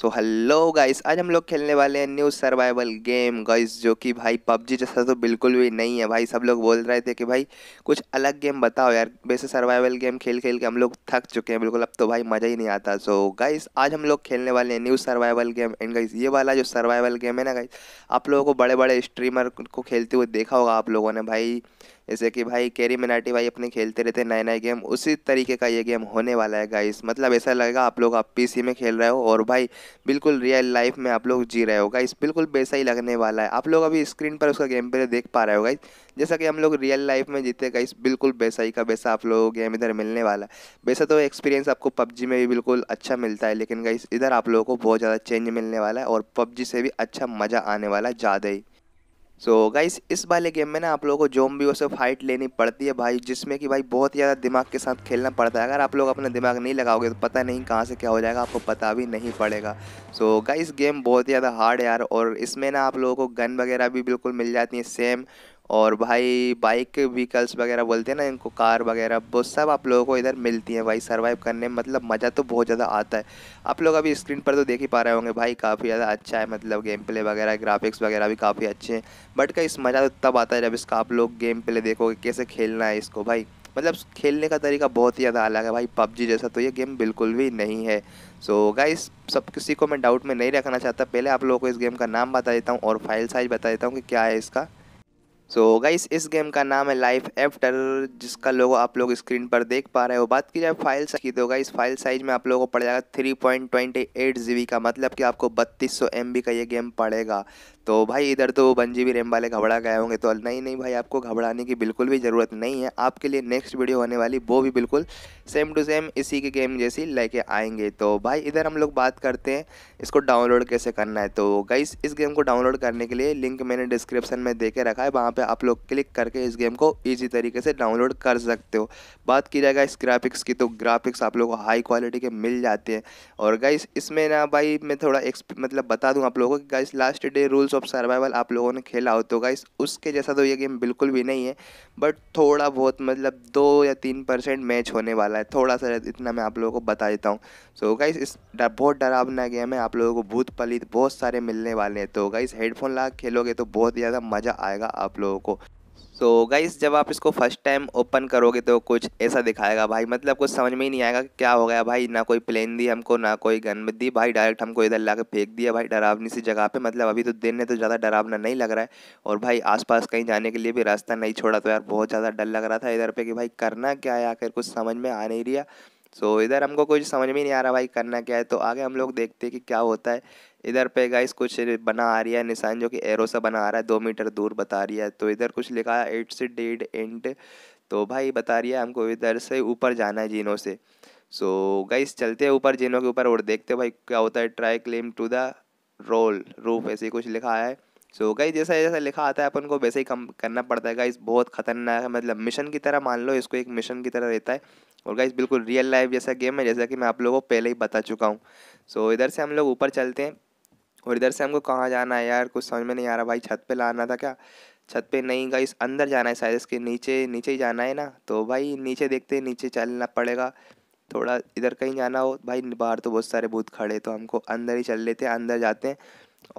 so hello guys आज हम लोग खेलने वाले हैं न्यू सर्वाइवल गेम गाइस जो कि भाई पबजी जैसा तो बिल्कुल भी नहीं है भाई सब लोग बोल रहे थे कि भाई कुछ अलग गेम बताओ यार वैसे सर्वाइवल गेम खेल खेल के हम लोग थक चुके हैं बिल्कुल अब तो भाई मज़ा ही नहीं आता सो so, गाइस आज हम लोग खेलने वाले हैं new survival game and guys ये वाला जो सर्वाइवल गेम है ना गाइस आप लोगों को बड़े बड़े स्ट्रीमर को खेलते हुए देखा होगा आप लोगों ने भाई जैसे कि भाई कैरी मिनाटी भाई अपने खेलते रहते हैं नए नए गेम उसी तरीके का ये गेम होने वाला है गाइस मतलब ऐसा लगेगा आप लोग आप पीसी में खेल रहे हो और भाई बिल्कुल रियल लाइफ में आप लोग जी रहे हो गाइस बिल्कुल वैसा ही लगने वाला है आप लोग अभी स्क्रीन पर उसका गेम प्ले देख पा रहे हो गाइस जैसा कि हम लोग रियल लाइफ में जीते गाइस बिल्कुल वैसा ही का वैसा आप लोगों को गेम इधर मिलने वाला है वैसा तो एक्सपीरियंस आपको पबजी में भी बिल्कुल अच्छा मिलता है लेकिन गाइस इधर आप लोगों को बहुत ज़्यादा चेंज मिलने वाला है और पबजी से भी अच्छा मज़ा आने वाला है ज़्यादा ही सो so, गाइस इस वाले गेम में ना आप लोगों को जोम्बियों से फाइट लेनी पड़ती है भाई जिसमें कि भाई बहुत ज़्यादा दिमाग के साथ खेलना पड़ता है अगर आप लोग अपना दिमाग नहीं लगाओगे तो पता नहीं कहाँ से क्या हो जाएगा आपको पता भी नहीं पड़ेगा सो so, गाइस गेम बहुत ज़्यादा हार्ड यार और इसमें ना आप लोगों को गन वगैरह भी बिल्कुल मिल जाती है सेम और भाई बाइक व्हीकल्स वगैरह बोलते हैं ना इनको कार वगैरह वो सब आप लोगों को इधर मिलती है भाई सर्वाइव करने में मतलब मज़ा तो बहुत ज़्यादा आता है आप लोग अभी स्क्रीन पर तो देख ही पा रहे होंगे भाई काफ़ी ज़्यादा अच्छा है मतलब गेम प्ले वगैरह ग्राफिक्स वगैरह भी काफ़ी अच्छे हैं बट का इस मज़ा तो तब आता है जब इसका आप लोग गेम प्ले देखोगे कैसे खेलना है इसको भाई मतलब खेलने का तरीका बहुत ही ज़्यादा अलग है भाई पबजी जैसा तो ये गेम बिल्कुल भी नहीं है सो so, गाइस सब किसी को मैं डाउट में नहीं रखना चाहता पहले आप लोगों को इस गेम का नाम बता देता हूँ और फाइल साइज बता देता हूँ कि क्या है इसका सो so, गाइस इस गेम का नाम है लाइफ एफ्टर जिसका लोगो आप लोग स्क्रीन पर देख पा रहे हो बात की जाए फाइल साइज की तो गाइस फाइल साइज में आप लोगों को पड़ जाएगा three point twenty eight G B का मतलब कि आपको बत्तीस सौ एम बी का ये गेम पड़ेगा तो भाई इधर तो वन जी बी रैम वाले घबरा गए होंगे तो नहीं नहीं भाई आपको घबराने की बिल्कुल भी ज़रूरत नहीं है आपके लिए नेक्स्ट वीडियो होने वाली वो भी बिल्कुल सेम टू सेम इसी के गेम जैसी लेके आएंगे तो भाई इधर हम लोग बात करते हैं इसको डाउनलोड कैसे करना है तो गई इस गेम को डाउनलोड करने के लिए लिंक मैंने डिस्क्रिप्शन में दे के रखा है वहाँ पर आप लोग क्लिक करके इस गेम को ईजी तरीके से डाउनलोड कर सकते हो बात की जाएगा इस ग्राफिक्स की तो ग्राफिक्स आप लोग को हाई क्वालिटी के मिल जाते हैं और गई इसमें ना भाई मैं थोड़ा मतलब बता दूँ आप लोगों को guys last day rules games of survival आप लोगों ने खेला हो तो गाइस उसके जैसा तो ये गेम बिल्कुल भी नहीं है बट थोड़ा बहुत मतलब दो या तीन परसेंट मैच होने वाला है थोड़ा सा इतना मैं आप लोगों को बता देता हूँ सो so, गाइस इस डर, बहुत डरावना गेम है आप लोगों को भूत पलित बहुत सारे मिलने वाले हैं तो गाइस हेडफोन ला खेलोगे तो बहुत ज़्यादा मज़ा आएगा आप लोगों को सो so, गाइस जब आप इसको फर्स्ट टाइम ओपन करोगे तो कुछ ऐसा दिखाएगा भाई मतलब कुछ समझ में ही नहीं आएगा कि क्या हो गया भाई ना कोई प्लेन दी हमको ना कोई गन दी भाई डायरेक्ट हमको इधर ला के फेंक दिया भाई डरावनी सी जगह पे मतलब अभी तो दिन है तो ज़्यादा डरावना नहीं लग रहा है और भाई आसपास कहीं जाने के लिए भी रास्ता नहीं छोड़ा तो यार बहुत ज़्यादा डर लग रहा था इधर पर कि भाई करना क्या है आखिर कुछ समझ में आ नहीं रहा सो so, इधर हमको कुछ समझ में नहीं आ रहा भाई करना क्या है तो आगे हम लोग देखते हैं कि क्या होता है इधर पे गाइस कुछ बना आ रही है निशान जो कि एरो से बना आ रहा है दो मीटर दूर बता रही है तो इधर कुछ लिखा है इट्स डेड एंड तो भाई बता रही है हमको इधर से ऊपर जाना है जीनों से सो so, गाइस चलते हैं ऊपर जीनों के ऊपर और देखते हैं भाई क्या होता है try claim to the role roof ऐसे कुछ लिखा है सो so, गाइस जैसा जैसा लिखा आता है अपन को वैसे ही कम करना पड़ता है गाइस बहुत खतरनाक है मतलब मिशन की तरह मान लो इसको एक मिशन की तरह रहता है और गाइस बिल्कुल रियल लाइफ जैसा गेम है जैसा कि मैं आप लोगों को पहले ही बता चुका हूँ सो so, इधर से हम लोग ऊपर चलते हैं और इधर से हमको कहाँ जाना है यार कुछ समझ में नहीं आ रहा भाई छत पे लाना था क्या छत पे नहीं गई अंदर जाना है शायद इसके नीचे नीचे ही जाना है ना तो भाई नीचे देखते हैं नीचे चलना पड़ेगा थोड़ा इधर कहीं जाना हो भाई बाहर तो बहुत सारे भूत खड़े तो हमको अंदर ही चल लेते हैं अंदर जाते हैं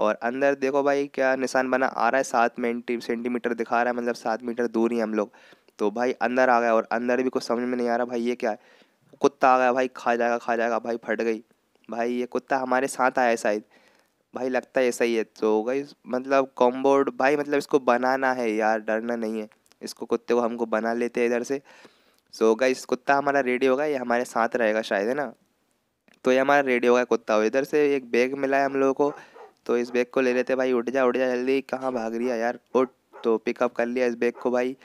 और अंदर देखो भाई क्या निशान बना आ रहा है सात मिनटी सेंटीमीटर दिखा रहा है मतलब सात मीटर दूर ही हम लोग तो भाई अंदर आ गया और अंदर भी कुछ समझ में नहीं आ रहा भाई ये क्या है कुत्ता आ गया भाई खा जाएगा खा जाएगा भाई फट गई भाई ये कुत्ता हमारे साथ आया शायद भाई लगता है सही है तो गई मतलब कॉम्बोर्ड भाई मतलब इसको बनाना है यार डरना नहीं है इसको कुत्ते को हमको बना लेते हैं इधर से सो so, इस कुत्ता हमारा रेडी होगा ये हमारे साथ रहेगा शायद है ना तो ये हमारा रेडी होगा कुत्ता हो इधर से एक बैग मिला है हम लोगों को तो इस बैग को ले लेते भाई उठ जा उठ जा जल्दी कहाँ भाग रही है यार उठ तो पिकअप कर लिया इस बैग को भाई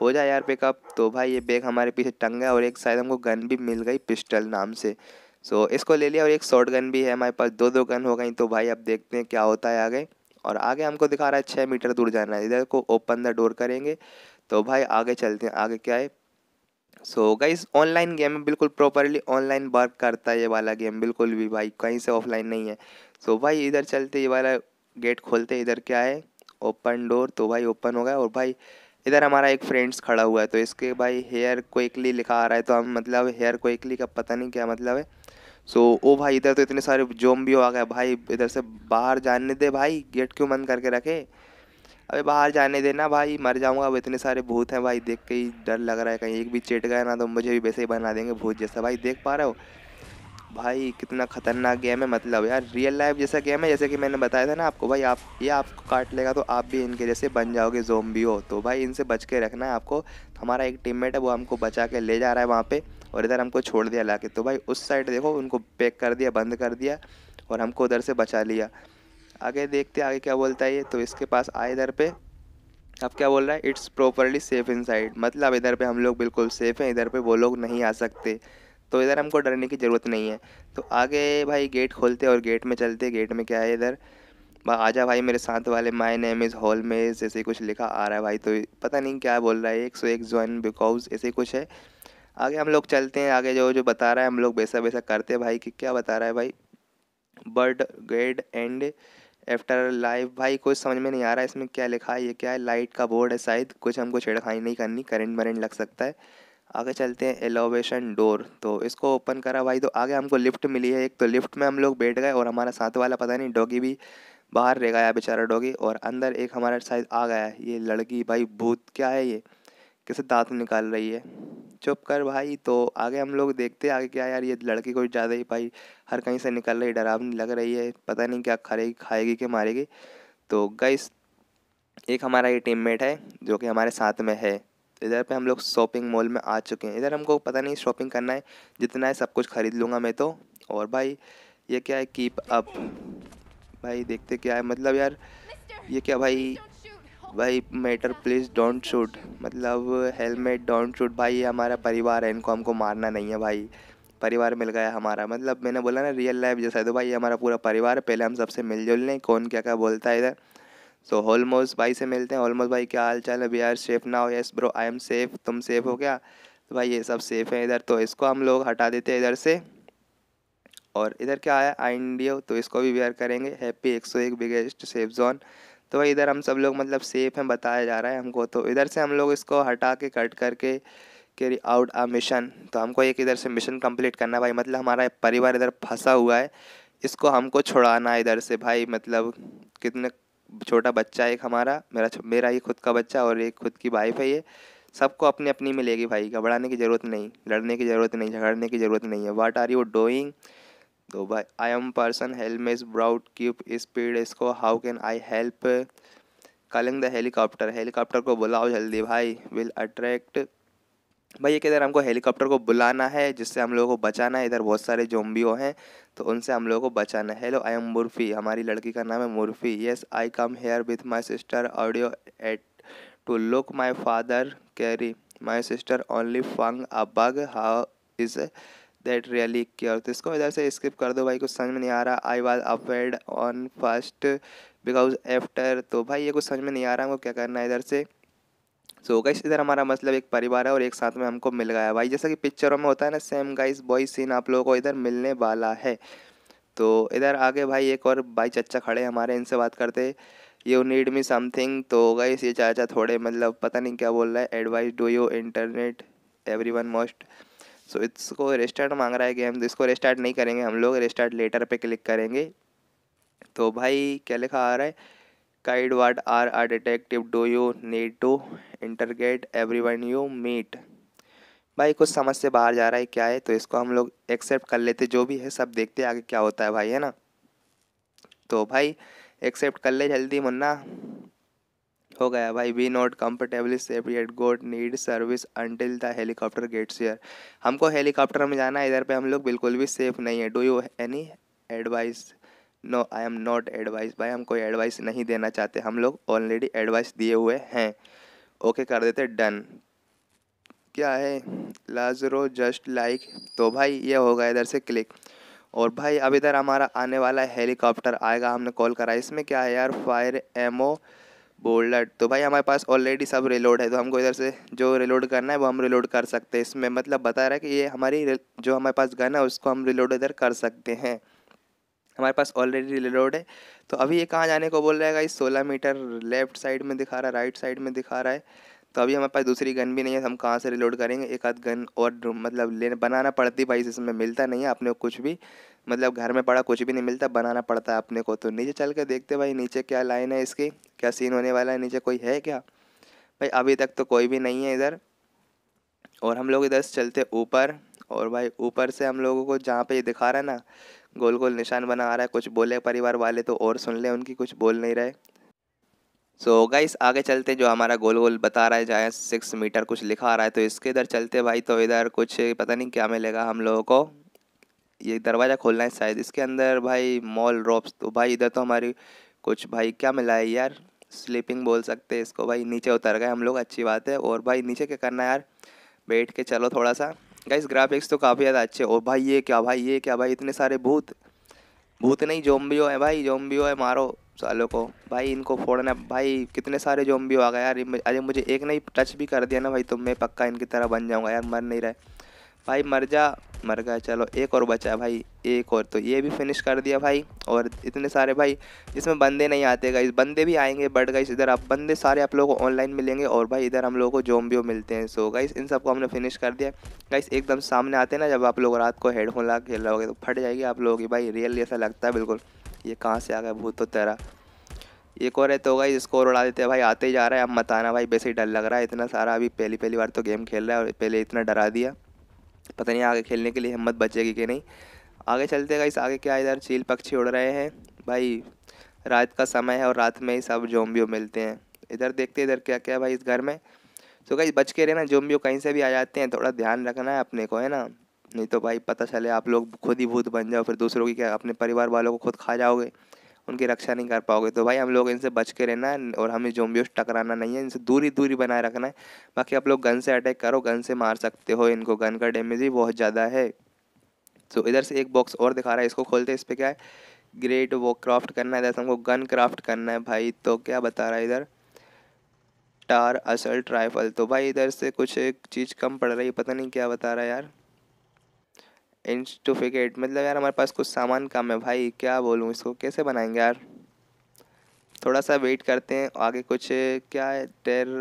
हो जाए यार पिकअप तो भाई ये बैग हमारे पीछे टंगा और एक शायद हमको गन भी मिल गई पिस्टल नाम से सो so, इसको ले लिया और एक शॉर्ट गन भी है हमारे पास दो दो गन हो गई तो भाई अब देखते हैं क्या होता है आगे और आगे हमको दिखा रहा है छः मीटर दूर जाना है इधर को ओपन द डोर करेंगे तो भाई आगे चलते हैं आगे क्या है सो गई ऑनलाइन गेम बिल्कुल प्रॉपरली ऑनलाइन वर्क करता है ये वाला गेम बिल्कुल भी भाई कहीं से ऑफलाइन नहीं है सो so, भाई इधर चलते ये वाला गेट खोलते इधर क्या है ओपन डोर तो भाई ओपन हो गया और भाई इधर हमारा एक फ्रेंड्स खड़ा हुआ है तो इसके भाई हेयर क्विकली लिखा आ रहा है तो हम मतलब हेयर क्विकली का पता नहीं क्या मतलब है सो ओ भाई इधर तो इतने सारे जोम भी आ गए भाई इधर से बाहर जाने दे भाई गेट क्यों बंद करके रखे अबे बाहर जाने देना भाई मर जाऊंगा अब इतने सारे भूत हैं भाई देख के ही डर लग रहा है कहीं एक भी चेट गया ना तो मुझे भी वैसे ही बना देंगे भूत जैसा भाई देख पा रहे हो भाई कितना ख़तरनाक गेम है मतलब यार रियल लाइफ जैसा गेम है जैसे कि मैंने बताया था ना आपको भाई आप ये आपको काट लेगा तो आप भी इनके जैसे बन जाओगे जोम्बी हो तो भाई इनसे बच के रखना है आपको तो हमारा एक टीममेट है वो हमको बचा के ले जा रहा है वहाँ पे और इधर हमको छोड़ दिया ला के तो भाई उस साइड देखो उनको पैक कर दिया बंद कर दिया और हमको उधर से बचा लिया आगे देखते आगे क्या बोलता है ये तो इसके पास आए इधर पे अब क्या बोल रहा है इट्स प्रॉपरली सेफ़ इन मतलब इधर पे हम लोग बिल्कुल सेफ़ हैं इधर पे वो लोग नहीं आ सकते तो इधर हमको डरने की ज़रूरत नहीं है तो आगे भाई गेट खोलते और गेट में चलते गेट में क्या है इधर आजा भाई मेरे साथ वाले माय नेम इज़ हॉल में ऐसे कुछ लिखा आ रहा है भाई तो पता नहीं क्या बोल रहा है एक सौ एक जॉइन बिकॉज ऐसे कुछ है आगे हम लोग चलते हैं आगे जो जो बता रहा है हम लोग वैसा वैसा करते हैं भाई कि क्या बता रहा है भाई bird gate and after life भाई कुछ समझ में नहीं आ रहा है इसमें क्या लिखा है ये क्या है लाइट का बोर्ड है शायद कुछ हमको छेड़खानी नहीं करनी करेंट मरेंट लग सकता है आगे चलते हैं एलोवेशन डोर तो इसको ओपन करा भाई तो आगे हमको लिफ्ट मिली है एक तो लिफ्ट में हम लोग बैठ गए और हमारा साथ वाला पता नहीं डॉगी भी बाहर रह गया बेचारा डॉगी और अंदर एक हमारा शायद आ गया है ये लड़की भाई भूत क्या है ये कैसे दांत निकाल रही है चुप कर भाई तो आगे हम लोग देखते आगे क्या यार ये लड़की कोई ज़्यादा ही भाई हर कहीं से निकल रही डरावनी लग रही है पता नहीं क्या खाएगी खाएगी कि मारेगी तो गई एक हमारा ये टीम है जो कि हमारे साथ में है तो इधर पे हम लोग शॉपिंग मॉल में आ चुके हैं इधर हमको पता नहीं शॉपिंग करना है जितना है सब कुछ ख़रीद लूँगा मैं तो और भाई ये क्या है कीप अप भाई देखते क्या है मतलब यार ये क्या भाई भाई मैटर प्लीज़ डोंट शूट मतलब हेलमेट डोंट शूट भाई ये हमारा परिवार है इनको हमको मारना नहीं है भाई परिवार मिल गया हमारा मतलब मैंने बोला ना रियल लाइफ जैसा है तो भाई ये हमारा पूरा परिवार है पहले हम सबसे मिलजुल लें कौन क्या क्या बोलता है इधर सो होलमोज भाई से मिलते हैं होलमोज भाई क्या हाल चाल है आर सेफ ना हो yes bro I am safe तुम सेफ हो क्या तो भाई ये सब सेफ है इधर तो इसको हम लोग हटा देते हैं इधर से और इधर क्या आया आई इंडियो तो इसको भी वेयर करेंगे हैप्पी एक सौ एक बिगेस्ट सेफ जोन तो भाई इधर हम सब लोग मतलब सेफ हैं बताया जा रहा है हमको तो इधर से हम लोग इसको हटा के कट करके कैरी आउट आ मिशन तो हमको एक इधर से मिशन कंप्लीट करना है भाई मतलब हमारा परिवार इधर फंसा हुआ है इसको हमको छुड़ाना है इधर से भाई मतलब कितने छोटा बच्चा एक हमारा मेरा मेरा ये खुद का बच्चा और एक खुद की वाइफ है ये सबको अपनी अपनी मिलेगी भाई घबराने की ज़रूरत नहीं लड़ने की ज़रूरत नहीं झगड़ने की ज़रूरत नहीं है वाट आर यू डूइंग तो भाई I am person help is proud keep speed इसको how can I help calling the helicopter helicopter को बुलाओ जल्दी भाई विल अट्रैक्ट भाई एक इधर हमको हेलीकॉप्टर को बुलाना है जिससे हम लोगों को बचाना है इधर बहुत सारे जोम्बियो हैं तो उनसे हम लोगों को बचाना है हेलो आई एम मुर्फी हमारी लड़की का नाम है Murphy yes I come here with my sister audio at to look my father carry my sister only fun a bug how is that really cure तो इसको इधर से स्किप कर दो भाई कुछ समझ में नहीं आ रहा I was afraid on first because after तो भाई ये कुछ समझ में नहीं आ रहा हमको क्या करना है इधर से सो so गाइस इधर हमारा मतलब एक परिवार है और एक साथ में हमको मिल गया भाई जैसा कि पिक्चरों में होता है ना सेम गाइस बॉय सीन आप लोगों को इधर मिलने वाला है तो इधर आगे भाई एक और भाई चचा खड़े हमारे इनसे बात करते यू नीड मी समथिंग तो गाइस ये चाचा थोड़े मतलब पता नहीं क्या बोल रहा है advice do you internet everyone most so इसको रिस्टार्ट मांग रहा है गेम तो इसको रिस्टार्ट नहीं करेंगे हम लोग रिस्टार्ट लेटर पर क्लिक करेंगे तो भाई क्या लिखा आ रहा है guide are are detective detective you need to interrogate everyone you meet भाई कुछ समझ से बाहर जा रहा है क्या है तो इसको हम लोग एक्सेप्ट कर लेते जो भी है सब देखते आगे क्या होता है भाई है ना तो भाई एक्सेप्ट कर ले जल्दी मुन्ना हो गया भाई we not comfortably safe yet got need service until the helicopter gets here हमको हेलीकॉप्टर में जाना है इधर पे हम लोग बिल्कुल भी सेफ नहीं है do you any advice no I am not advice भाई हम कोई एडवाइस नहीं देना चाहते हम लोग ऑलरेडी एडवाइस दिए हुए हैं ओके कर देते डन क्या है लाजरो जस्ट लाइक तो भाई ये होगा इधर से क्लिक और भाई अब इधर हमारा आने वाला हेलीकॉप्टर आएगा हमने कॉल करा इसमें क्या है यार फायर एमओ बोल्ड तो भाई हमारे पास ऑलरेडी सब रिलोड है तो हमको इधर से जो रिलोड करना है वो हम रिलोड कर सकते हैं इसमें मतलब बता रहा है कि ये हमारी जो हमारे पास गन है उसको हम रिलोड इधर कर सकते हैं हमारे पास ऑलरेडी रिलोड है तो अभी ये कहाँ जाने को बोल रहा है गाइस सोलह मीटर लेफ्ट साइड में दिखा रहा है राइट साइड में दिखा रहा है तो अभी हमारे पास दूसरी गन भी नहीं है हम कहाँ से रिलोड करेंगे एक आध गन और मतलब लेने बनाना पड़ती भाई इसमें मिलता नहीं है अपने कुछ भी मतलब घर में पड़ा कुछ भी नहीं मिलता बनाना पड़ता है अपने को तो नीचे चल के देखते भाई नीचे क्या लाइन है इसकी क्या सीन होने वाला है नीचे कोई है क्या भाई अभी तक तो कोई भी नहीं है इधर और हम लोग इधर से चलते ऊपर और भाई ऊपर से हम लोगों को जहाँ पे ये दिखा रहा है ना गोल गोल निशान बना आ रहा है कुछ बोले परिवार वाले तो और सुन ले उनकी कुछ बोल नहीं रहे सो so गाइस आगे चलते जो हमारा गोल गोल बता रहा है जाए सिक्स मीटर कुछ लिखा आ रहा है तो इसके इधर चलते भाई तो इधर कुछ पता नहीं क्या मिलेगा हम लोगों को ये दरवाज़ा खोलना है शायद इसके अंदर भाई मॉल रॉप्स तो भाई इधर तो हमारी कुछ भाई क्या मिला है यार स्लीपिंग बोल सकते हैं इसको भाई नीचे उतर गए हम लोग अच्छी बात है और भाई नीचे क्या करना है यार बैठ के चलो थोड़ा सा गाइस ग्राफिक्स तो काफ़ी ज़्यादा अच्छे और भाई ये क्या भाई ये क्या भाई इतने सारे भूत भूत नहीं जोम्बियो है भाई जोम्बियो है मारो सालों को भाई इनको फोड़ना भाई कितने सारे जोम्बियो आ गए यार अरे मुझे एक नहीं टच भी कर दिया ना भाई तो मैं पक्का इनकी तरह बन जाऊँगा यार मर नहीं रहे भाई मर जा मर गया चलो एक और बचा भाई एक और तो ये भी फिनिश कर दिया भाई और इतने सारे भाई इसमें बंदे नहीं आते गए बंदे भी आएंगे बट गए इधर आप बंदे सारे आप लोगों को ऑनलाइन मिलेंगे और भाई इधर हम लोगों को जोम्बियो मिलते हैं सो गाइस इन सबको हमने फिनिश कर दिया गाइस एकदम सामने आते हैं ना जब आप लोग रात को हेडफोन ला खेल रहे तो फट जाएगी आप लोगों की भाई रियली ऐसा लगता है बिल्कुल ये कहाँ से आ गया भूत तो तेरा एक और है तो गाई स्कोर उड़ा देते हैं भाई आते ही जा रहा है अब मत आना भाई वैसे ही डर लग रहा है इतना सारा अभी पहली पहली बार तो गेम खेल रहा है और पहले इतना डरा दिया पता नहीं आगे खेलने के लिए हिम्मत बचेगी कि नहीं आगे चलते गाइस आगे क्या इधर चील पक्षी उड़ रहे हैं भाई रात का समय है और रात में ही सब जोम्बियो मिलते हैं इधर देखते इधर क्या क्या भाई इस घर में तो गाइस बच के रहना जोम्बियो कहीं से भी आ जाते हैं थोड़ा ध्यान रखना है अपने को है ना नहीं तो भाई पता चले आप लोग खुद ही भूत बन जाओ फिर दूसरों की क्या अपने परिवार वालों को खुद खा जाओगे उनकी रक्षा नहीं कर पाओगे तो भाई हम लोग इनसे बच के रहना है और हमें जोम्बियों से टकराना नहीं है इनसे दूरी दूरी बनाए रखना है बाकी आप लोग गन से अटैक करो गन से मार सकते हो इनको गन का डैमेज भी बहुत ज़्यादा है तो इधर से एक बॉक्स और दिखा रहा है इसको खोलते इस पर क्या है ग्रेट वो क्राफ्ट करना है जैसे हमको गन क्राफ्ट करना है भाई तो क्या बता रहा है इधर टार असल्ट राइफल तो भाई इधर से कुछ एक चीज़ कम पड़ रही है पता नहीं क्या बता रहा है यार इंस्टोफिकेट मतलब यार हमारे पास कुछ सामान कम है भाई क्या बोलूँ इसको कैसे बनाएंगे यार थोड़ा सा वेट करते हैं आगे कुछ क्या है टेर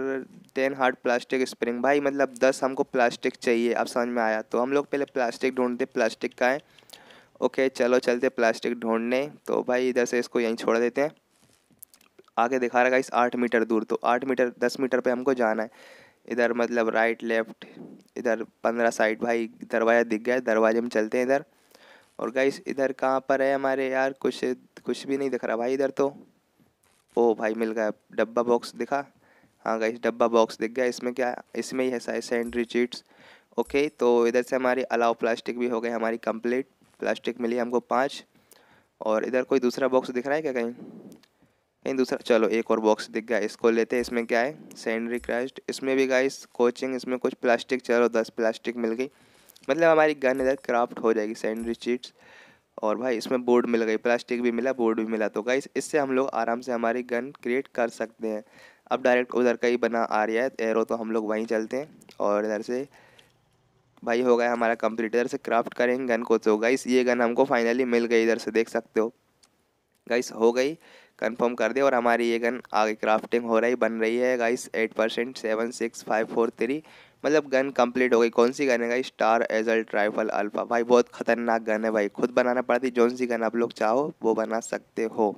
टेन हार्ड प्लास्टिक स्प्रिंग भाई मतलब दस हमको प्लास्टिक चाहिए अब समझ में आया तो हम लोग पहले प्लास्टिक ढूंढते प्लास्टिक का है ओके चलो चलते प्लास्टिक ढूंढने तो भाई इधर से इसको यहीं छोड़ देते हैं आगे दिखा रहा है इस आठ मीटर दूर तो आठ मीटर दस मीटर पर हमको जाना है इधर मतलब राइट लेफ्ट इधर पंद्रह साइड भाई दरवाज़ा दिख गया दरवाजे में चलते हैं इधर और गाइस इधर कहाँ पर है हमारे यार कुछ कुछ भी नहीं दिख रहा भाई इधर तो ओ भाई मिल गया डब्बा बॉक्स दिखा हाँ गाइस डब्बा बॉक्स दिख गया इसमें क्या इसमें ही है साइज सैंड्री चीट्स ओके तो इधर से हमारी अलाव प्लास्टिक भी हो गए हमारी कंप्लीट प्लास्टिक मिली हमको पाँच और इधर कोई दूसरा बॉक्स दिख रहा है क्या कहीं कहीं दूसरा चलो एक और बॉक्स दिख गया इसको लेते हैं इसमें क्या है सैंडरी क्रैश्ड इसमें भी गाइस कोचिंग इसमें कुछ प्लास्टिक चलो दस प्लास्टिक मिल गई मतलब हमारी गन इधर क्राफ्ट हो जाएगी सैंडरी चीट्स और भाई इसमें बोर्ड मिल गई प्लास्टिक भी मिला बोर्ड भी मिला तो गाइस इससे हम लोग आराम से हमारी गन क्रिएट कर सकते हैं अब डायरेक्ट उधर का ही बना आ रहा है एरो तो हम लोग वहीं चलते हैं और इधर से भाई हो गया हमारा कंप्लीट इधर से क्राफ्ट करेंगे गन को तो गाइस ये गन हमको फाइनली मिल गई इधर से देख सकते हो गाइस हो गई कंफर्म कर दिया और हमारी ये गन आगे क्राफ्टिंग हो रही बन रही है guys eight percent seven six five four three मतलब गन कंप्लीट हो गई कौन सी गन है guys star assault rifle alpha भाई बहुत खतरनाक गन है भाई खुद बनाना पड़ती जौन सी गन आप लोग चाहो वो बना सकते हो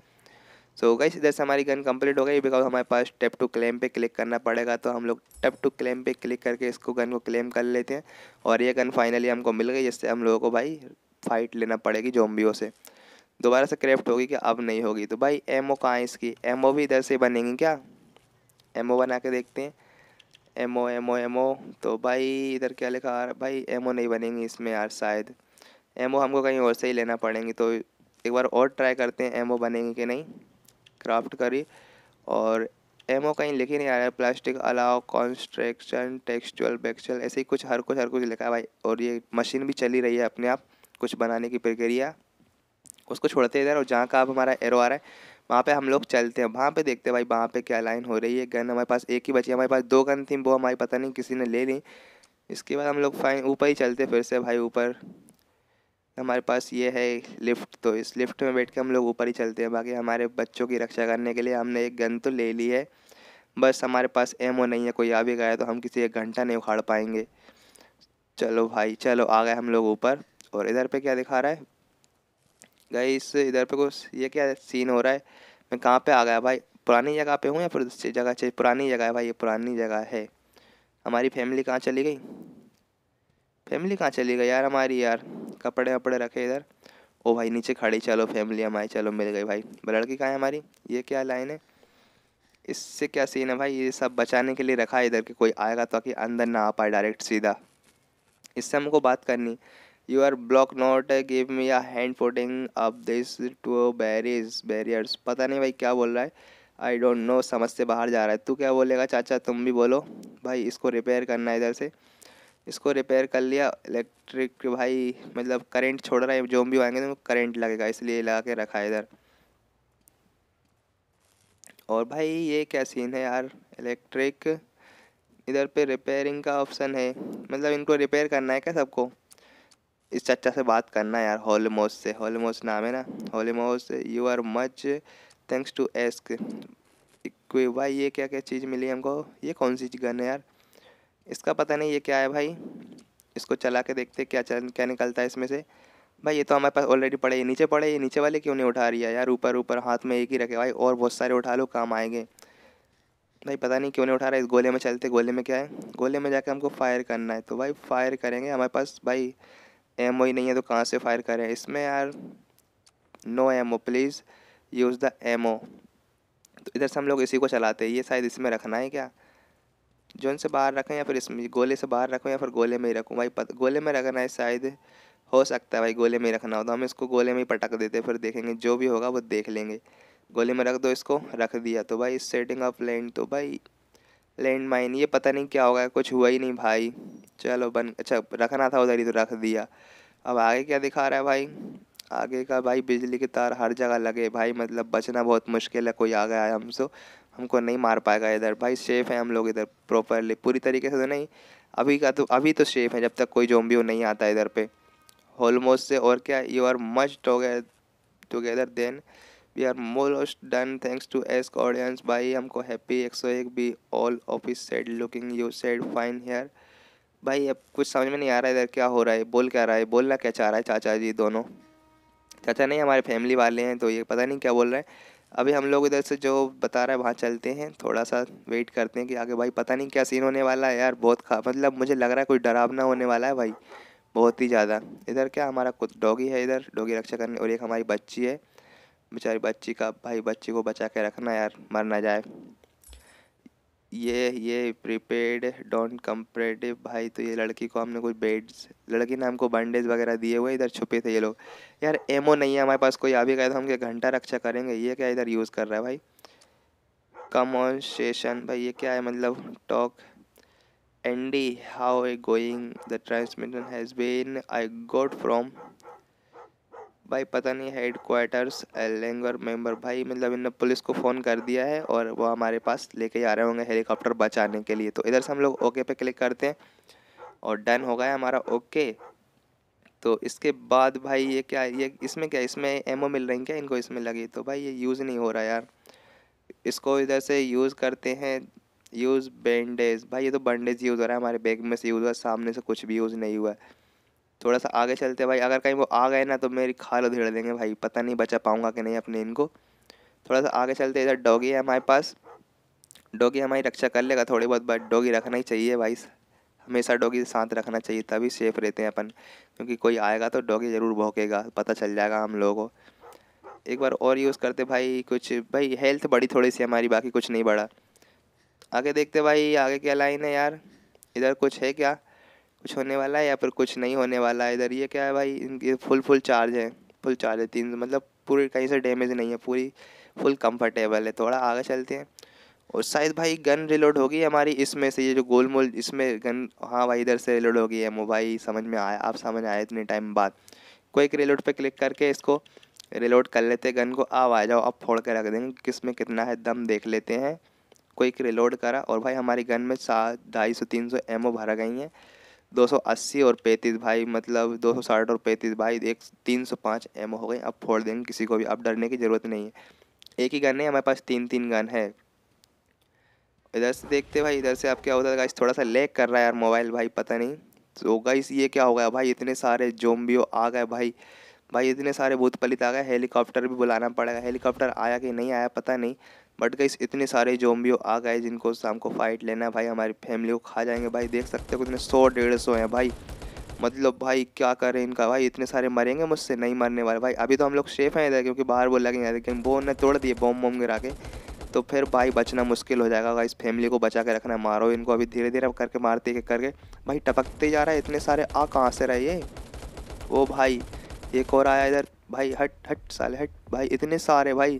सो गाइस इधर से हमारी गन कंप्लीट हो गई बिकॉज हमारे पास टेप टू क्लेम पे क्लिक करना पड़ेगा तो हम लोग टेप टू क्लेम पे क्लिक करके इसको गन को क्लेम कर लेते हैं और ये गन फाइनली हमको मिल गई जिससे हम लोगों को भाई फाइट लेना पड़ेगी जोम्बियों से दोबारा से क्रेफ्ट होगी कि अब नहीं होगी तो भाई एम ओ कहाँ इसकी एम ओ भी इधर से बनेंगी क्या एम ओ बना के देखते हैं ammo ammo ammo तो भाई इधर क्या लिखा यार भाई एम ओ नहीं बनेंगी इसमें यार शायद एम ओ हमको कहीं और से ही लेना पड़ेंगी तो एक बार और ट्राई करते हैं एम ओ बनेंगी कि नहीं क्राफ्ट करी और एम ओ कहीं लिखी नहीं आ रहा है प्लास्टिक अलाव कॉन्स्ट्रक्शन टेक्सचुअल बेक्चुअल ऐसे ही कुछ हर कुछ हर कुछ लिखा है भाई और ये मशीन भी चली रही है अपने आप कुछ बनाने की प्रक्रिया उसको छोड़ते इधर और जहाँ का अब हमारा एरो आ रहा है वहाँ पे हम लोग चलते हैं वहाँ पे देखते हैं भाई वहाँ पे क्या लाइन हो रही है गन हमारे पास एक ही बची हमारे पास दो गन थी वो हमारी पता नहीं किसी ने ले ली इसके बाद हम लोग फाइन ऊपर ही चलते फिर से भाई ऊपर हमारे पास ये है लिफ्ट तो इस लिफ्ट में बैठ के हम लोग ऊपर ही चलते हैं बाकी हमारे बच्चों की रक्षा करने के लिए हमने एक गन तो ले ली है बस हमारे पास ओ नहीं है कोई आ भी गया तो हम किसी एक घंटा नहीं उखाड़ पाएंगे चलो भाई चलो आ गए हम लोग ऊपर और इधर पे क्या दिखा रहा है इस इधर पे कुछ ये क्या सीन हो रहा है मैं कहाँ पे आ गया भाई पुरानी जगह पे हूँ या फिर दूसरी जगह चाहिए पुरानी जगह है भाई ये पुरानी जगह है हमारी फैमिली कहाँ चली गई फैमिली कहाँ चली गई यार हमारी यार कपड़े वपड़े रखे इधर ओ भाई नीचे खड़ी चलो फैमिली हमारी चलो मिल गई भाई लड़की कहाँ है हमारी ये क्या लाइन है इससे क्या सीन है भाई ये सब बचाने के लिए रखा है इधर कि कोई आएगा तो कि अंदर ना आ पाए डायरेक्ट सीधा इससे हमको बात करनी are block not give me are hand footing up this to barriers barriers पता नहीं भाई क्या बोल रहा है आई डोंट नो समझ से बाहर जा रहा है तू क्या बोलेगा चाचा तुम भी बोलो भाई इसको रिपेयर करना है इधर से इसको रिपेयर कर लिया इलेक्ट्रिक भाई मतलब करंट छोड़ रहा है जो भी आएंगे तो करंट लगेगा इसलिए लगा के रखा है इधर और भाई ये क्या सीन है यार इलेक्ट्रिक इधर पे रिपेयरिंग का ऑप्शन है मतलब इनको रिपेयर करना है क्या सबको इस चचा से बात करना यार होलमोस से होलमोस नाम है ना Holmes you are much thanks to ask कोई भाई ये क्या क्या चीज़ मिली हमको ये कौन सी गन है यार इसका पता नहीं ये क्या है भाई इसको चला के देखते क्या चल क्या निकलता है इसमें से भाई ये तो हमारे पास ऑलरेडी पड़े ये नीचे पड़े ये नीचे वाले क्यों नहीं उठा रही है यार ऊपर ऊपर हाथ में एक ही रखे भाई और बहुत सारे उठा लो काम आएंगे भाई पता नहीं क्यों नहीं उठा रहा इस गोले में चलते गोले में क्या है गोले में जाके हमको फायर करना है तो भाई फायर करेंगे हमारे पास भाई एम ही नहीं है तो कहाँ से फायर करें इसमें यार no ammo please use the ammo तो इधर से हम लोग इसी को चलाते हैं ये शायद इसमें रखना है क्या जोन से बाहर रखें या फिर इसमें गोले से बाहर रखूँ या फिर गोले में ही रखूँ भाई पत, गोले में रखना है शायद हो सकता है भाई गोले में ही रखना हो तो हम इसको गोले में ही पटक देते फिर देखेंगे जो भी होगा वो देख लेंगे गोले में रख दो इसको रख दिया तो भाई सेटिंग ऑफ लैंड तो भाई लैंड माइन ये पता नहीं क्या होगा कुछ हुआ ही नहीं भाई चलो बन अच्छा रखना था उधर ही तो रख दिया अब आगे क्या दिखा रहा है भाई आगे का भाई बिजली के तार हर जगह लगे भाई मतलब बचना बहुत मुश्किल है कोई आ गया है हमसे हमको नहीं मार पाएगा इधर भाई सेफ़ है हम लोग इधर प्रॉपरली पूरी तरीके से तो नहीं अभी का तो अभी तो सेफ़ है जब तक कोई जोम्बियो नहीं आता इधर पर ऑलमोस्ट से और क्या यू आर मस्ट हो together then we are most done thanks to ask audience भाई हमको हैप्पी एक एक be all office said looking you said fine here भाई अब कुछ समझ में नहीं आ रहा है इधर क्या हो रहा है बोल क्या रहा है बोलना क्या चाह रहा है चाचा जी दोनों चाचा नहीं हमारे फैमिली वाले हैं तो ये पता नहीं क्या बोल रहे हैं अभी हम लोग इधर से जो बता रहा है वहाँ चलते हैं थोड़ा सा वेट करते हैं कि आगे भाई पता नहीं क्या सीन होने वाला है यार बहुत खा मतलब मुझे लग रहा है कोई डरावना होने वाला है भाई बहुत ही ज़्यादा इधर क्या हमारा कुछ डॉगी है इधर डॉगी रक्षा करने और एक हमारी बच्ची है बेचारी बच्ची का भाई बच्ची को बचा के रखना यार मर ना जाए ये ये प्रीपेड डोंट कम्परेटिव भाई तो ये लड़की को हमने कुछ बेड्स लड़की ने हमको बंडेज वगैरह दिए हुए इधर छुपे थे ये लोग यार एमओ नहीं है हमारे पास कोई अभी कहे तो हम क्या घंटा रक्षा करेंगे ये क्या इधर यूज़ कर रहा है भाई कम ऑन स्टेशन भाई ये क्या है मतलब talk Andy how a going the transmission has been I got from भाई पता नहीं हेड क्वार्टर्स लेंगर मेंबर भाई मतलब इन पुलिस को फ़ोन कर दिया है और वो हमारे पास लेके जा रहे होंगे हेलीकॉप्टर बचाने के लिए तो इधर से हम लोग ओके पे क्लिक करते हैं और डन हो गया हमारा ओके तो इसके बाद भाई ये क्या ये इसमें क्या इसमें एमओ मिल रही क्या इनको इसमें लगी तो भाई ये यूज़ नहीं हो रहा यार इसको इधर से यूज़ करते हैं यूज़ बैंडेज भाई ये तो बैंडेज यूज़ हो रहा है हमारे बैग में से यूज़ हुआ सामने से कुछ भी यूज़ नहीं हुआ है थोड़ा सा आगे चलते भाई अगर कहीं वो आ गए ना तो मेरी खाल उधेड़ देंगे भाई पता नहीं बचा पाऊँगा कि नहीं अपने इनको थोड़ा सा आगे चलते इधर डॉगी है हमारे पास डॉगी हमारी रक्षा कर लेगा थोड़ी बहुत बट डॉगी रखना ही चाहिए भाई हमेशा डॉगी साथ रखना चाहिए तभी सेफ रहते हैं अपन क्योंकि कोई आएगा तो डॉगी ज़रूर भोंकेगा पता चल जाएगा हम लोगों को एक बार और यूज़ करते भाई कुछ भाई हेल्थ बड़ी थोड़ी सी हमारी बाकी कुछ नहीं बढ़ा आगे देखते भाई आगे क्या लाइन है यार इधर कुछ है क्या कुछ होने वाला है या फिर कुछ नहीं होने वाला है इधर ये क्या है भाई इनके फुल फुल चार्ज है फुल चार्ज है तीन मतलब पूरी कहीं से डैमेज नहीं है पूरी फुल कंफर्टेबल है थोड़ा आगे चलते हैं और शायद भाई गन रिलोड होगी हमारी इसमें से ये जो गोल मोल इसमें गन हाँ भाई इधर से रिलोड होगी है मोबाइल समझ में आया आप समझ आए इतने टाइम बाद कोई रिलोड पर क्लिक करके इसको रिलोड कर लेते गन को आप आ जाओ आप फोड़ के रख देंगे किस में कितना है दम देख लेते हैं कोई रिलोड करा और भाई हमारी गन में सात ढाई सौ तीन सौ एमओ भरा गई हैं 280 और 35 भाई मतलब 260 और 35 भाई एक 305 एम हो गए अब फोड़ देंगे किसी को भी अब डरने की ज़रूरत नहीं है एक ही गन है हमारे पास तीन तीन गन है इधर से देखते भाई इधर से आप क्या होता है गाइस थोड़ा सा लेक कर रहा है यार मोबाइल भाई पता नहीं तो गाइस ये क्या हो गया भाई इतने सारे जोम्बियो आ गए भाई भाई इतने सारे भूत पलित आ गए हेलीकॉप्टर भी बुलाना पड़ेगा हेलीकॉप्टर आया कि नहीं आया पता नहीं बट गई इतने सारे जोम्बियो आ गए जिनको शाम को फाइट लेना है भाई हमारी फैमिली को खा जाएंगे भाई देख सकते हो कितने सौ डेढ़ सौ हैं भाई मतलब भाई क्या करें इनका भाई इतने सारे मरेंगे मुझसे नहीं मरने वाले भाई अभी तो हम लोग सेफ हैं इधर क्योंकि बाहर वो लगे हैं लेकिन वो ने तोड़ दिए बम बम गिरा के तो फिर भाई बचना मुश्किल हो जाएगा इस फैमिली को बचा के रखना मारो इनको अभी धीरे धीरे करके मारते के करके भाई टपकते जा रहा है इतने सारे आ कहाँ से रहे ये वो भाई एक और आया इधर भाई हट हट साले हट भाई इतने सारे भाई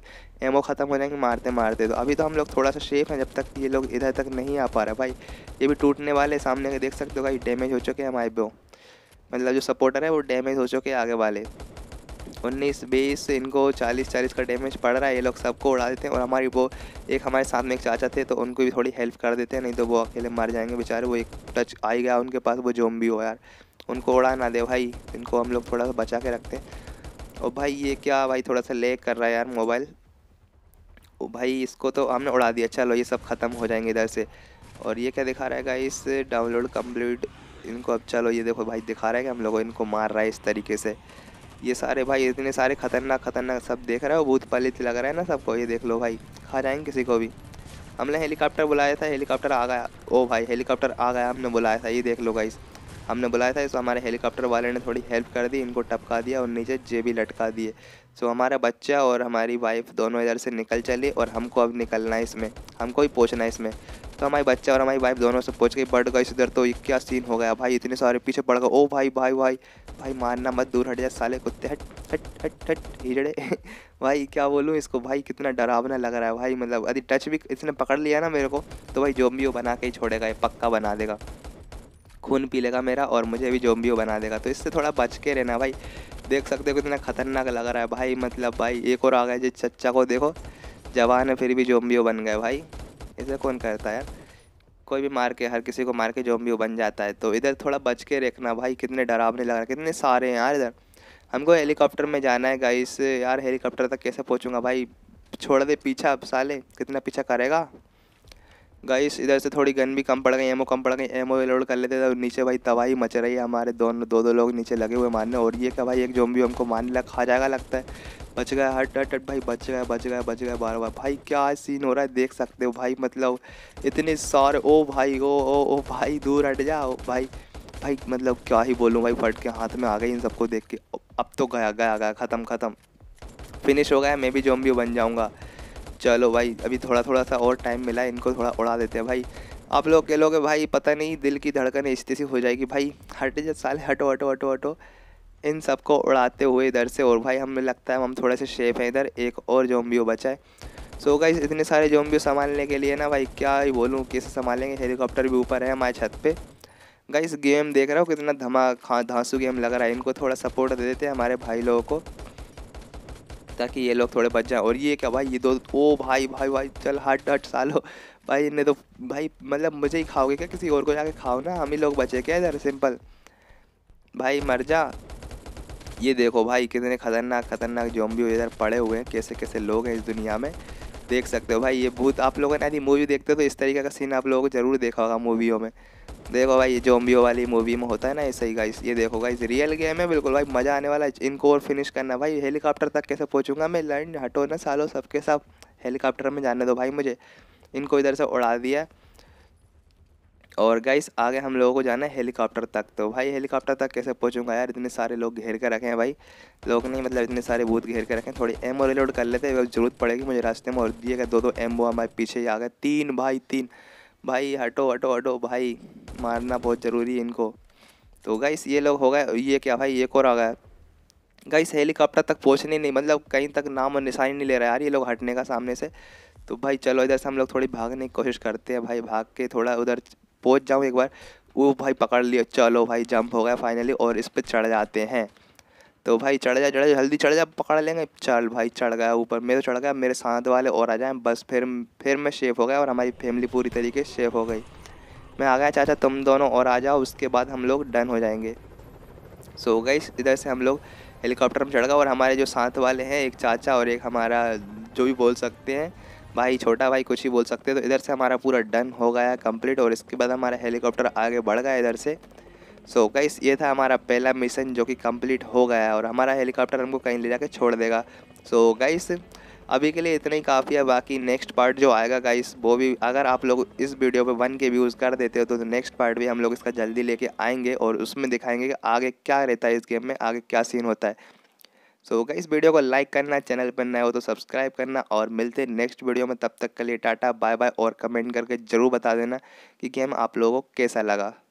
एमओ ख़त्म हो जाएंगे मारते मारते तो अभी तो हम लोग थोड़ा सा सेफ हैं जब तक ये लोग इधर तक नहीं आ पा रहे भाई ये भी टूटने वाले सामने के देख सकते हो भाई डैमेज हो चुके हैं हमारे बो मतलब जो सपोर्टर है वो डैमेज हो चुके हैं आगे वाले उन्नीस बीस इनको चालीस चालीस का डैमेज पड़ रहा है ये लोग सबको उड़ा देते हैं और हमारी वो एक हमारे साथ में एक चाचा थे तो उनको भी थोड़ी हेल्प कर देते हैं नहीं तो वो अकेले मर जाएंगे बेचारे वो एक टच आ ही गया उनके पास वो भी हो यार उनको उड़ा ना दे भाई इनको हम लोग थोड़ा सा बचा के रखते हैं और भाई ये क्या भाई थोड़ा सा ले कर रहा है यार मोबाइल ओ भाई इसको तो हमने उड़ा दिया चलो ये सब ख़त्म हो जाएंगे इधर से और ये क्या दिखा रहा है गाइस डाउनलोड कम्प्लीट इनको अब चलो ये देखो भाई दिखा रहा है कि हम लोगों इनको मार रहा है इस तरीके से ये सारे भाई इतने सारे खतरनाक खतरनाक सब देख रहे हो भूत पलित लग रहा है ना सबको ये देख लो भाई खा जाएंगे किसी को भी हमने हेलीकॉप्टर बुलाया था हेलीकॉप्टर आ गया ओ भाई हेलीकॉप्टर आ गया हमने बुलाया था ये देख लो भाई हमने बुलाया था इस तो हमारे हेलीकॉप्टर वाले ने थोड़ी हेल्प कर दी इनको टपका दिया और नीचे जेबी लटका दिए सो तो हमारा बच्चा और हमारी वाइफ दोनों इधर से निकल चले और हमको अब निकलना है इसमें हमको ही पहुँचना है इसमें तो हमारे बच्चा और हमारी वाइफ दोनों से पहुँच गई बढ़ गई इधर तो क्या सीन हो गया भाई इतने सारे पीछे पड़ गए ओ भाई भाई भाई भाई मारना मत दूर हट जा साले कुत्ते हट हट हट हट हिजड़े भाई क्या बोलूँ इसको भाई कितना डरावना लग रहा है भाई मतलब अभी टच भी इसने पकड़ लिया ना मेरे को तो भाई जो भी वो बना के ही छोड़ेगा ये पक्का बना देगा खून पी लेगा मेरा और मुझे भी जोम्बियो बना देगा तो इससे थोड़ा बच के रहना भाई देख सकते हो कितना खतरनाक लग रहा है भाई मतलब भाई एक और आ गया जिस चच्चा को देखो जवान है फिर भी जोम्बियो बन गए भाई इसे कौन करता है यार कोई भी मार के हर किसी को मार के जोम्बियो बन जाता है तो इधर थोड़ा बच के रखना भाई कितने डरावने लग रहा है कितने सारे हैं यार इधर हमको हेलीकॉप्टर में जाना है गाइस यार हेलीकॉप्टर तक कैसे पहुँचूँगा भाई छोड़ दे पीछा अब साले कितना पीछा करेगा गाइस इधर से थोड़ी गन भी कम पड़ गई एमओ कम पड़ गई एमओ लोड कर लेते थे और तो नीचे भाई तबाही मच रही है हमारे दोनों दो दो लोग नीचे लगे हुए मारने और ये क्या भाई एक जोम्बी हमको मारने लगा खा जाएगा लगता है बच गया हट हट हट भाई बच गया बच गया बच गया बार बार भाई क्या सीन हो रहा है देख सकते हो भाई मतलब इतने सारे ओ भाई ओ ओ ओ भाई दूर हट जाओ भाई भाई मतलब क्या ही बोलूँ भाई फट के हाथ में आ गई इन सबको देख के अब तो गया गया गया ख़त्म ख़त्म फिनिश हो गया मैं भी जोम्बी बन जाऊँगा चलो भाई अभी थोड़ा थोड़ा सा और टाइम मिला है इनको थोड़ा उड़ा देते हैं भाई आप लोग कह लोगे भाई पता नहीं दिल की धड़कन इस तरह हो जाएगी भाई हटे जब साले हटो हटो हटो हटो इन सबको उड़ाते हुए इधर से और भाई हमें लगता है हम थोड़े से शेफ हैं इधर एक और जोम्बियो बचा है सो गई इतने सारे जोम्बियो संभालने के लिए ना भाई क्या ही बोलूँ कैसे संभालेंगे हेलीकॉप्टर भी ऊपर है हमारे छत पर गई गेम देख रहा हो कितना धमा खा धांसू गेम लग रहा है इनको थोड़ा सपोर्ट दे देते हैं हमारे भाई लोगों को ताकि ये लोग थोड़े बच जाएं और ये क्या भाई ये दो ओ भाई भाई भाई चल हट हट सालो भाई इन्हें तो भाई मतलब मुझे ही खाओगे क्या किसी और को जाके खाओ ना हम ही लोग बचे क्या इधर सिंपल भाई मर जा ये देखो भाई कितने ख़तरनाक ख़तरनाक भी इधर पड़े हुए हैं कैसे कैसे लोग हैं इस दुनिया में देख सकते हो भाई ये भूत आप लोगों ने यदि मूवी देखते हो तो इस तरीके का सीन आप लोगों को जरूर देखा होगा मूवियों में देखो भाई ये जोम्बियो वाली मूवी में होता है ना ऐसे ही गाइस ये देखो गाइस रियल गेम है बिल्कुल भाई मज़ा आने वाला है इनको और फिनिश करना भाई हेलीकॉप्टर तक कैसे पहुँचूंगा मैं लाइन हटो ना सालों सबके साथ हेलीकॉप्टर में जाने दो भाई मुझे इनको इधर से उड़ा दिया और गाइस आगे हम लोगों को जाना है हेलीकॉप्टर तक तो भाई हेलीकॉप्टर तक कैसे पहुंचूंगा यार इतने सारे लोग घेर कर रखे हैं भाई लोग नहीं मतलब इतने सारे बूथ घेर कर रखे हैं थोड़ी एमओ रिलोड कर लेते हैं जरूरत पड़ेगी मुझे रास्ते में और दिए गए दो दो वो हमारे पीछे ही आ गए तीन भाई तीन भाई हटो हटो हटो भाई मारना बहुत ज़रूरी है इनको तो गाइस ये लोग हो गए ये क्या भाई एक और आ गया गाइस हेलीकॉप्टर तक पहुँचने नहीं मतलब कहीं तक नाम और निशानी नहीं ले रहा यार ये लोग हटने का सामने से तो भाई चलो इधर से हम लोग थोड़ी भागने की कोशिश करते हैं भाई भाग के थोड़ा उधर पहुँच जाऊँ एक बार वो भाई पकड़ लिया चलो भाई जंप हो गया फाइनली और इस पर चढ़ जाते हैं तो भाई चढ़ जा चढ़ जा जल्दी चढ़ जा पकड़ लेंगे चल भाई चढ़ गया ऊपर मेरे तो चढ़ गया मेरे साथ वाले और आ जाए बस फिर फिर मैं सेफ़ हो गया और हमारी फैमिली पूरी तरीके से सेफ़ हो गई मैं आ गया चाचा तुम दोनों और आ जाओ उसके बाद हम लोग डन हो जाएंगे सो so गई इधर से हम लोग हेलीकॉप्टर में चढ़ गए और हमारे जो साथ वाले हैं एक चाचा और एक हमारा जो भी बोल सकते हैं भाई छोटा भाई कुछ ही बोल सकते तो इधर से हमारा पूरा डन हो गया कंप्लीट और इसके बाद हमारा हेलीकॉप्टर आगे बढ़ गया इधर से सो so, गाइस ये था हमारा पहला मिशन जो कि कंप्लीट हो गया और हमारा हेलीकॉप्टर हमको कहीं ले जाके छोड़ देगा सो so, गाइस अभी के लिए इतना ही काफ़ी है बाकी नेक्स्ट पार्ट जो आएगा गाइस वो भी अगर आप लोग इस वीडियो पे वन के व्यूज़ कर देते हो तो, तो नेक्स्ट पार्ट भी हम लोग इसका जल्दी लेके आएंगे और उसमें दिखाएंगे कि आगे क्या रहता है इस गेम में आगे क्या सीन होता है सो so, इस वीडियो को लाइक करना चैनल पर नया हो तो सब्सक्राइब करना और मिलते हैं नेक्स्ट वीडियो में तब तक के लिए टाटा बाय बाय और कमेंट करके ज़रूर बता देना कि गेम आप लोगों को कैसा लगा